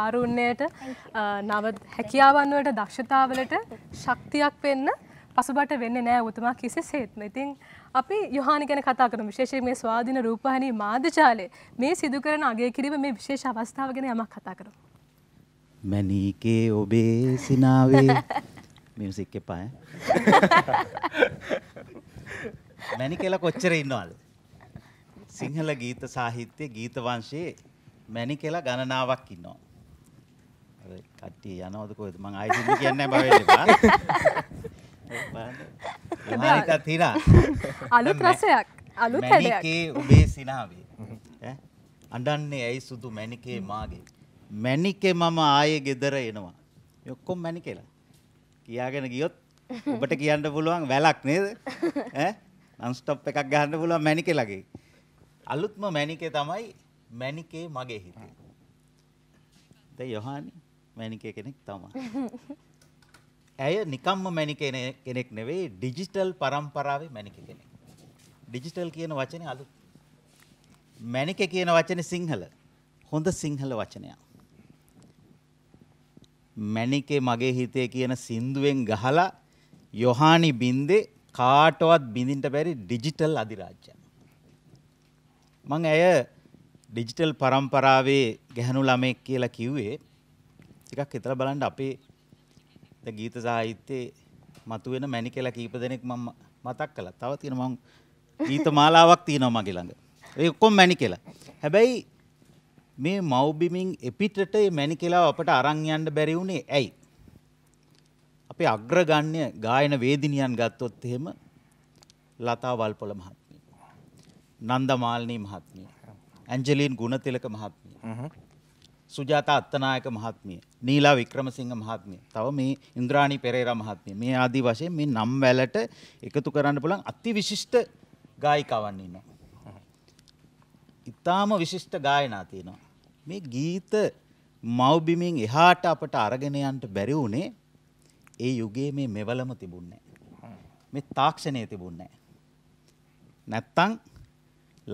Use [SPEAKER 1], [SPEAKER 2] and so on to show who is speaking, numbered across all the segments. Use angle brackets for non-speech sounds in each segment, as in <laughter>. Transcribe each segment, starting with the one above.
[SPEAKER 1] ආරුණ්‍යයට නව හැකියාවන් වලට දක්ෂතාවලට ශක්තියක් වෙන්න පසුබට වෙන්නේ නැහැ උතුමා කිසිසේත්ම. ඉතින් අපි යොහානි ගැන කතා කරමු. විශේෂයෙන් මේ ස්වාධීන රූපවාහිනී මාධ්‍යාලය මේ සිදු කරන අගය කිරීම මේ විශේෂ අවස්ථාව ගැන යමක් කතා කරමු. මැනීකේ ඔබේ සිනාවේ <laughs> මියුසික් එපා ඈ. <laughs> මැනිකේලා කොච්චර ඉන්නවද? සිංහල ගීත සාහිත්‍ය ගීත වංශයේ මැනිකේලා ගණනාවක් ඉන්නවා. අර කට්ටිය යනවද කොහෙද මං ආයෙත් කියන්නේ නැහැ බවෙන්න එපා හරිතත් හිනා අලුත් රසයක් අලුත් හැඩයක් මැණිකේ ඔබේ සිනාවේ ඈ අඬන්නේ ඇයි සුදු මැණිකේ මාගේ මැණිකේ මම ආයෙ ගෙදර එනවා මේ ඔක්කොම මැණිකේලා කියාගෙන ගියොත් ඔබට කියන්න පුළුවන් වැලක් නේද ඈ නන් ස්ටොප් එකක් ගහන්න පුළුවන් මැණිකේලගේ අලුත්ම මැණිකේ තමයි මැණිකේ මගේ හිතේ දැන් යොහානි මැනිකේ කෙනෙක් තමයි. ඇය නිකම්ම මැනිකේ කෙනෙක් නෙවෙයි ඩිජිටල් පරම්පරාවේ මැනිකේ කෙනෙක්. ඩිජිටල් කියන වචනේ අලුත්. මැනිකේ කියන වචනේ සිංහල. හොඳ සිංහල වචනයක්. මැනිකේ මගේ හිතේ කියන සින්දුවෙන් ගහලා යොහානි බින්දේ කාටවත් බිඳින්ට බැරි ඩිජිටල් අධිරාජ්‍ය. මං ඇය ඩිජිටල් පරම්පරාවේ ගැහණු ළමෙක් කියලා කිව්වේ ටිකක් හිතලා බලන්න අපේ දැන් ගීත සාහිත්‍යයේ මතුවෙන මැණිකලා කීප දෙනෙක් මම මතක් කළා. තව තියෙන මම ගීත මාලාවක් තියෙනවා මගේ ළඟ. ඒ ඔක්කොම මැණිකලා. හැබැයි මේ මව්බිමින් එපිටට මේ මැණිකලා අපට අරන් යන්න බැරි වුණේ ඇයි? අපේ අග්‍රගණ්‍ය ගායන වේදිනියන් ගත්තොත් එහෙම ලතා වල්පොල මහත්මිය, නන්දමාලිනී මහත්මිය, ඇන්ජලින් ගුණතිලක මහත්මිය, සුජාතා අත්තනායක මහත්මිය, නීලා වික්‍රමසිංහ මහත්මිය, තව මේ ඉන්ද්‍රාණී පෙරේරා මහත්මිය. මේ ආදී වශයෙන් මේ නම් වලට එකතු කරන්න පුළුවන් අතිවිශිෂ්ට ගායිකාවන් ඉන්නවා. ඊටාම විශිෂ්ට ගායනා තියෙනවා. මේ ගීත මව්බිමින් එහාට අපට අරගෙන යන්න බැරි වුණේ ඒ යුගයේ මේ මෙවලම තිබුණේ නැහැ. මේ තාක්ෂණය තිබුණේ නැහැ. නැත්තම්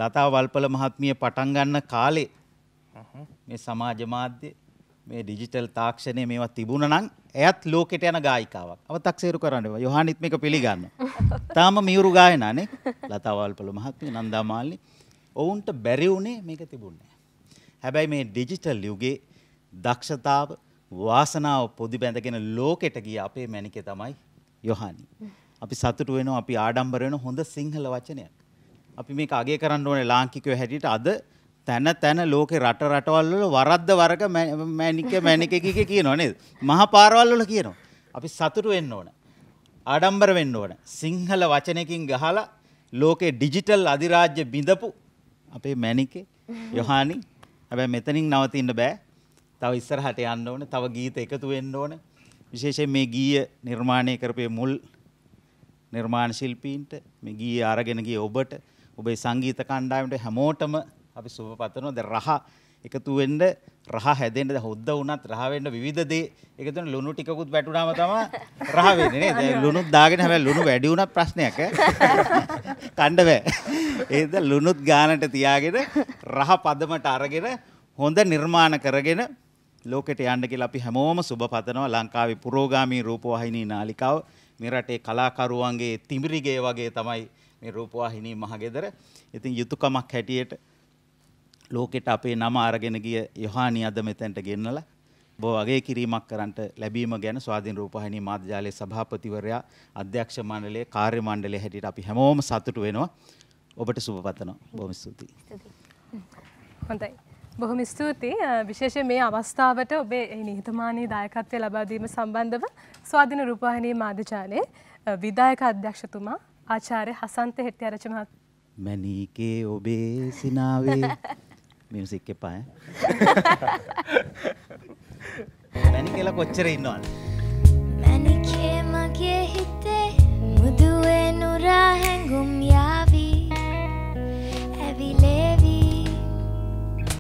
[SPEAKER 1] ලතා වල්පල මහත්මිය පටන් ගන්න කාලේ මේ සමාජ මාධ්‍ය මේ ඩිජිටල් තාක්ෂණය මේවා තිබුණ නම් ඇයත් ලෝකෙට යන ගායිකාවක් අවතක්සේරු කරන්න යොහානිත් මේක පිළිගන්න. තාම මියුරු ගායනානේ ලතාවල්පොළ මහත්මිය නන්දාමාලි ඔවුන්ට බැරි වුණේ මේක තිබුණේ. හැබැයි මේ ඩිජිටල් යුගයේ දක්ෂතාව වාසනාව පොදි බැඳගෙන ලෝකෙට ගිය අපේ මැනිකේ තමයි යොහානි. අපි සතුටු වෙනවා අපි ආඩම්බර වෙන හොඳ සිංහල වචනයක්. අපි මේක අගය කරන්න ඕනේ ලාංකිකයෝ හැටියට අද තැන තැන ලෝකෙ රට රටවල් වල වරද්ද වරක මැනික මැනික කික කියනවා නේද? මහා පාරවල් වල කියනවා. අපි සතුටු වෙන්න ඕන. ආඩම්බර වෙන්න ඕන. සිංහල වචනයකින් ගහලා ලෝකේ ඩිජිටල් අධිරාජ්‍ය බිඳපු අපේ මැනිකේ යොහානි හැබැයි මෙතනින් නවතින්න බෑ. තව ඉස්සරහට යන්න ඕන. තව ගීත එකතු වෙන්න ඕන. විශේෂයෙන් මේ ගීය නිර්මාණය කරපේ මුල් නිර්මාණ ශිල්පීන්ට මේ ගීය අරගෙන ගිය ඔබට ඔබේ සංගීත කණ්ඩායමට හැමෝටම අපි සුබ පතනවා දැන් රහ එකතු වෙන්න රහ හැදෙන්න දැන් හොද්ද වුණත් රහ වෙන්න විවිධ දේ ඒක තුන ලුණු ටිකකුත් වැටුණාම තමයි රහ වෙන්නේ නේද දැන් ලුණුත් දාගෙන හැබැයි ලුණු වැඩි වුණත් ප්‍රශ්නයක් කණ්ඩ බෑ ඒද ලුණුත් ගානට තියාගෙන රහ පදමට අරගෙන හොඳ නිර්මාණ කරගෙන ලෝකෙට යන්න කියලා අපි හැමෝම සුබ පතනවා ලංකාවේ පුරෝගාමී රූපවාහිනී නාලිකාව මේ රටේ කලාකරුවන්ගේ තිමිරිගේ වගේ තමයි මේ රූපවාහිනී මහගෙදර. ඉතින් යුතුයකමක් හැටියට ලෝකෙට අපේ නම අරගෙන ගිය යොහානි අද මෙතැන්ට ගෙන්නලා බෝ වගේ කිරීමක් කරන්නට ලැබීම ගැන ස්වාධීන රූපවාහිනී මාධ්‍යාලයේ සභාපතිවරයා අධ්‍යක්ෂ මණ්ඩලයේ කාර්ය මණ්ඩලයේ හැටියට අපි හැමෝම සතුටු වෙනවා. ඔබට සුබ පතනවා. බොහොම ස්තුතියි. හොඳයි. බොහොම ස්තුතියි. විශේෂයෙන් මේ අවස්ථාවට ඔබේ නිහතමානී දායකත්වය ලබා දීම සම්බන්ධව ස්වාධීන රූපවාහිනී මාධ්‍යාලයේ විධායක අධ්‍යක්ෂතුමා ආචාර්ය හසන්ත හෙට්ටිආරච්චි මහත්මයා මැනීකේ ඔබේ සිනාවේ <laughs> මියසික් එපා ඈ. මැනි කියලා කොච්චර ඉන්නවද?